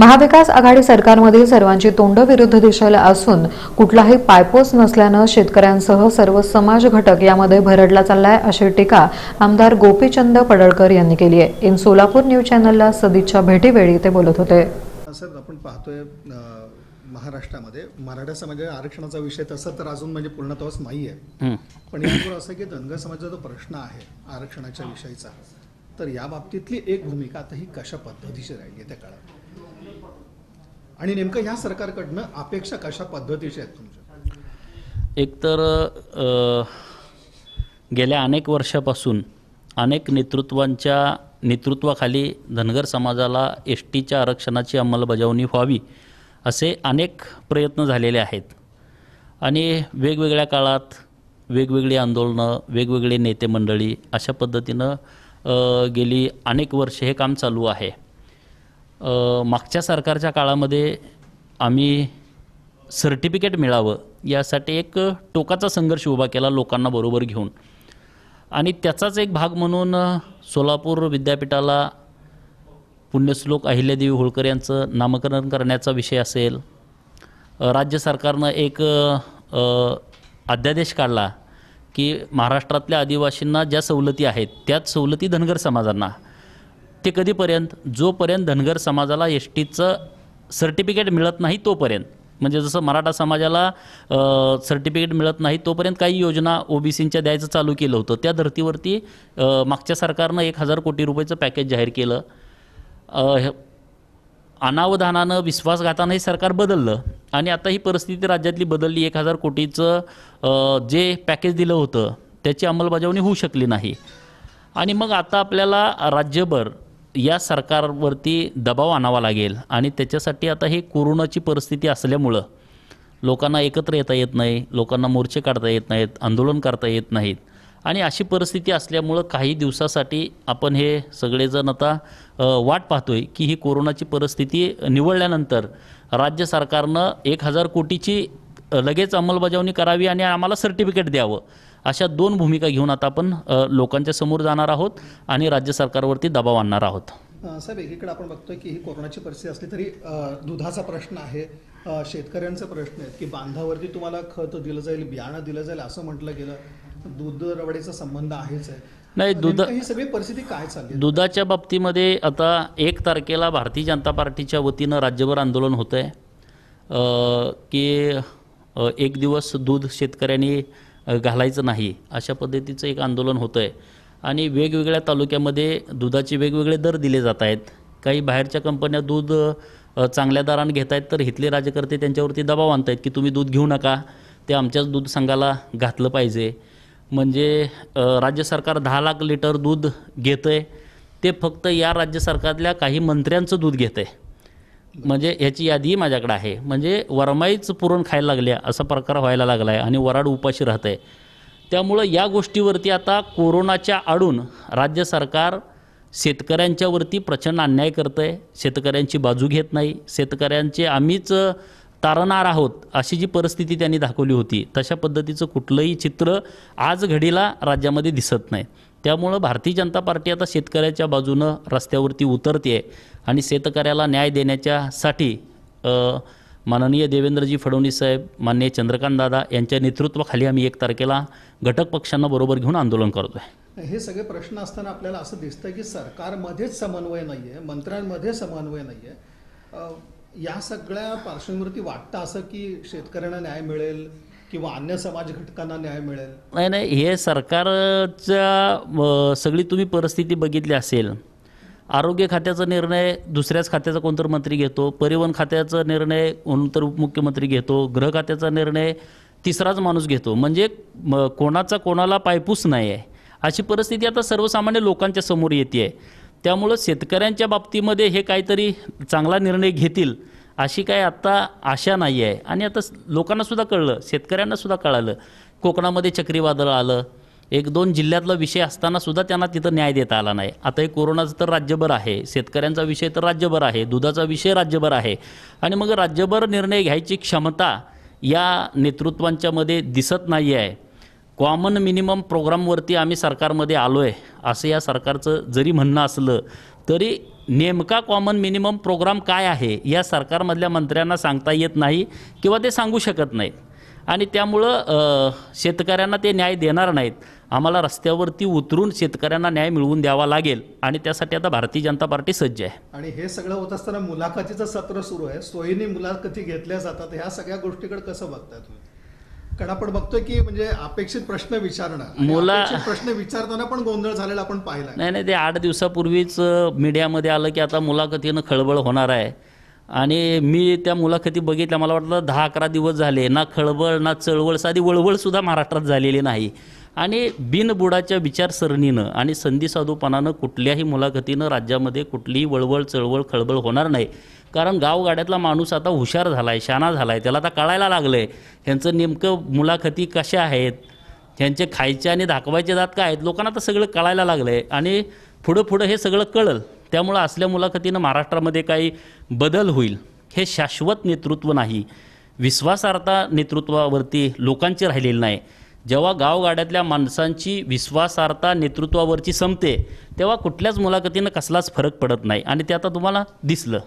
महाविकास आघाडी सरकारमधील सर्वांची तोंड विरुद्ध दिशेला असून कुठलाही पायपोस नसल्यानं शेतकऱ्यांसह सर्व समाज घटक यामध्ये भरडला चाललाय अशी टीका आमदार गोपीचंद पडळकर यांनी केली आहे इन सोलापूर न्यूज चॅनलला सदिच्छा भेटीवेळी ते बोलत होते सर आपण पाहतोय महाराष्ट्रामध्ये मराठा समाज आरक्षणाचा विषय तसं तर अजून म्हणजे पूर्णत्वच नाही आहे पण यावर असं की धनगर समाजाचा जो प्रश्न आहे आरक्षणाच्या विषयीचा तर या बाबतीतली एक भूमिका आता ही कशा पद्धतीची राहिली त्या काळात आणि नेमकं ह्या सरकारकडनं अपेक्षा कशा पद्धतीच्या आहेत तुमच्या एकतर गेल्या अनेक वर्षापासून अनेक नेतृत्वांच्या नेतृत्वाखाली धनगर समाजाला एस टीच्या आरक्षणाची अंमलबजावणी व्हावी असे अनेक प्रयत्न झालेले आहेत आणि वेगवेगळ्या काळात वेगवेगळी आंदोलनं वेगवेगळे नेते मंडळी अशा पद्धतीनं गेली अनेक वर्षे हे काम चालू आहे मागच्या सरकारच्या काळामध्ये आम्ही सर्टिफिकेट मिळावं यासाठी एक टोकाचा संघर्ष उभा केला लोकांना बरोबर घेऊन आणि त्याचाच एक भाग म्हणून सोलापूर विद्यापीठाला पुण्यश्लोक अहिल्यादेवी होळकर यांचं नामकरण करण्याचा विषय असेल राज्य सरकारनं एक अध्यादेश काढला की महाराष्ट्रातल्या आदिवासींना ज्या सवलती आहेत त्याच सवलती धनगर समाजांना ते कधीपर्यंत जोपर्यंत धनगर समाजाला एस टीचं सर्टिफिकेट मिळत नाही तोपर्यंत म्हणजे जसं मराठा समाजाला सर्टिफिकेट मिळत नाही तोपर्यंत काही योजना सींच्या द्यायचं चालू केलं होतं त्या धर्तीवरती मागच्या सरकारनं एक हजार कोटी रुपयाचं पॅकेज जाहीर केलं अनावधानानं विश्वासघातानं हे सरकार बदललं आणि आता ही परिस्थिती राज्यातली बदलली एक हजार कोटीचं जे पॅकेज दिलं होतं त्याची अंमलबजावणी होऊ शकली नाही आणि मग आता आपल्याला राज्यभर या सरकारवरती दबाव आणावा लागेल आणि त्याच्यासाठी आता हे कोरोनाची परिस्थिती असल्यामुळं लोकांना एकत्र येता येत नाही लोकांना मोर्चे काढता येत नाहीत आंदोलन करता येत नाहीत आणि अशी परिस्थिती असल्यामुळं काही दिवसासाठी आपण हे सगळेजण आता वाट पाहतोय की ही कोरोनाची परिस्थिती निवळल्यानंतर राज्य सरकारनं एक हजार कोटीची लगेच अंमलबजावणी करावी आणि आम्हाला सर्टिफिकेट द्यावं अशा दोन भूमिका घेऊन आता आपण लोकांच्या समोर जाणार आहोत आणि राज्य सरकारवरती दबाव आणणार आहोत साहेब एकीकडे आपण बघतोय की ही कोरोनाची परिस्थिती असली तरी दुधाचा प्रश्न आहे शेतकऱ्यांचा प्रश्न आहे की बांधावरती तुम्हाला खत दिलं जाईल बियाणं दिलं जाईल असं म्हटलं गेलं दूध रवडीचा संबंध आहेच आहे नाही दुध ही सगळी परिस्थिती काय चालली दुधाच्या बाबतीमध्ये आता एक तारखेला भारतीय जनता पार्टीच्या वतीनं राज्यभर आंदोलन होत आहे की एक दिवस दूध शेतकऱ्यांनी घालायचं नाही अशा पद्धतीचं एक आंदोलन होतं आहे आणि वेगवेगळ्या तालुक्यामध्ये दुधाचे वेगवेगळे दर दिले जात आहेत काही बाहेरच्या कंपन्या दूध चांगल्या दराने घेत आहेत तर इथले राजकर्ते त्यांच्यावरती दबाव आणत आहेत की तुम्ही दूध घेऊ नका ते आमच्याच दूध संघाला घातलं पाहिजे म्हणजे राज्य सरकार दहा लाख लिटर दूध घेतं आहे ते फक्त या राज्य सरकारल्या काही मंत्र्यांचं दूध घेतं आहे म्हणजे ह्याची यादी माझ्याकडे आहे म्हणजे वरमाईच पुरण खायला लागल्या असा प्रकार व्हायला लागला आहे आणि वराड उपाशी राहत आहे त्यामुळं या गोष्टीवरती आता कोरोनाच्या आडून राज्य सरकार शेतकऱ्यांच्यावरती प्रचंड अन्याय करतं आहे शेतकऱ्यांची बाजू घेत नाही शेतकऱ्यांचे आम्हीच तारणार आहोत अशी जी परिस्थिती त्यांनी दाखवली होती तशा पद्धतीचं कुठलंही चित्र आज घडीला राज्यामध्ये दिसत नाही त्यामुळं भारतीय जनता पार्टी आता शेतकऱ्याच्या बाजूनं रस्त्यावरती उतरते आहे आणि शेतकऱ्याला न्याय देण्याच्यासाठी माननीय देवेंद्रजी फडणवीस साहेब माननीय चंद्रकांत दादा यांच्या नेतृत्वाखाली आम्ही एक तारखेला घटक पक्षांना बरोबर घेऊन आंदोलन करतो आहे हे सगळे प्रश्न असताना आपल्याला असं दिसतं की सरकारमध्येच समन्वय नाही आहे मंत्र्यांमध्ये समन्वय नाही आहे या सगळ्या पार्श्वभूमीवरती वाटतं असं की शेतकऱ्यांना न्याय मिळेल किंवा अन्य समाज घटकांना न्याय मिळेल नाही नाही हे सरकारच्या सगळी तुम्ही परिस्थिती बघितली असेल आरोग्य खात्याचा निर्णय दुसऱ्याच खात्याचा कोणतर मंत्री घेतो परिवहन खात्याचा निर्णय कोणतर उपमुख्यमंत्री घेतो गृह खात्याचा निर्णय तिसराच माणूस घेतो म्हणजे कोणाचा कोणाला पायपूस नाही आहे अशी परिस्थिती आता सर्वसामान्य लोकांच्या समोर येते आहे त्यामुळं शेतकऱ्यांच्या बाबतीमध्ये हे काहीतरी चांगला निर्णय घेतील अशी काय आत्ता आशा नाही आहे आणि आता लोकांनासुद्धा कळलं शेतकऱ्यांनासुद्धा कळालं कोकणामध्ये चक्रीवादळ आलं एक दोन जिल्ह्यातला विषय असतानासुद्धा त्यांना तिथं न्याय देता आला नाही आता हे कोरोनाचं तर राज्यभर आहे शेतकऱ्यांचा विषय तर राज्यभर आहे दुधाचा विषय राज्यभर आहे आणि मग राज्यभर निर्णय घ्यायची क्षमता या नेतृत्वांच्यामध्ये दिसत नाही आहे कॉमन मिनिमम प्रोग्रामवरती आम्ही सरकारमध्ये आलो आहे असं या सरकारचं जरी म्हणणं असलं तरी नेमका कॉमन मिनिमम प्रोग्राम काय आहे या सरकारमधल्या मंत्र्यांना सांगता येत नाही किंवा ते सांगू शकत नाहीत आणि त्यामुळं शेतकऱ्यांना ते न्याय देणार नाहीत आम्हाला रस्त्यावरती उतरून शेतकऱ्यांना न्याय मिळवून द्यावा लागेल आणि त्यासाठी आता भारतीय जनता पार्टी सज्ज आहे आणि हे सगळं होत असताना मुलाखतीचं सत्र सुरू आहे सोयीने मुलाखती घेतल्या जातात ह्या सगळ्या गोष्टीकडे कसं बघताय तुम्ही आपण बघतोय की म्हणजे अपेक्षित प्रश्न विचारणं मुला प्रश्न विचारताना पण गोंधळ झालेला आपण पाहिला नाही नाही ते आठ दिवसापूर्वीच मीडियामध्ये आलं की आता मुलाखतीनं खळबळ होणार आहे आणि मी त्या मुलाखती बघितल्या मला वाटलं दहा अकरा दिवस झाले ना खळबळ ना चळवळ साधी वळवळसुद्धा महाराष्ट्रात झालेली नाही आणि बिनबुडाच्या विचारसरणीनं आणि संधी साधूपणानं कुठल्याही मुलाखतीनं राज्यामध्ये कुठलीही वळवळ चळवळ खळबळ होणार नाही कारण गावगाड्यातला माणूस आता हुशार झाला आहे शाना झाला आहे त्याला आता कळायला लागलं आहे ह्यांचं नेमकं मुलाखती कशा आहेत ह्यांचे खायचे आणि दाखवायचे जात काय आहेत लोकांना आता सगळं कळायला लागलं आहे आणि पुढं पुढं हे सगळं कळल त्यामुळं असल्या मुलाखतीनं महाराष्ट्रामध्ये काही बदल होईल हे शाश्वत नेतृत्व नाही विश्वासार्हता नेतृत्वावरती लोकांची राहिलेली नाही जेव्हा गावगाड्यातल्या माणसांची विश्वासार्हता नेतृत्वावरची संपते तेव्हा कुठल्याच मुलाखतीनं कसलाच फरक पडत नाही आणि ते आता तुम्हाला दिसलं